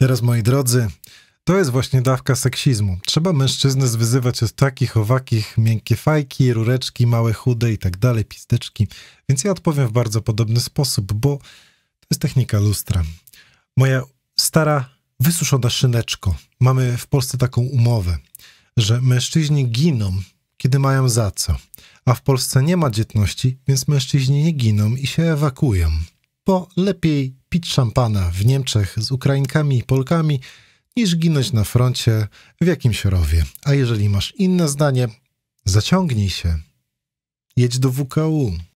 Teraz, moi drodzy, to jest właśnie dawka seksizmu. Trzeba mężczyznę zwyzywać od takich, owakich, miękkie fajki, rureczki, małe, chude i tak dalej, pisteczki. Więc ja odpowiem w bardzo podobny sposób, bo to jest technika lustra. Moja stara, wysuszona szyneczko. Mamy w Polsce taką umowę, że mężczyźni giną, kiedy mają za co. A w Polsce nie ma dzietności, więc mężczyźni nie giną i się ewakuują bo lepiej pić szampana w Niemczech z Ukrainkami i Polkami, niż ginąć na froncie w jakimś rowie. A jeżeli masz inne zdanie, zaciągnij się. Jedź do WKU.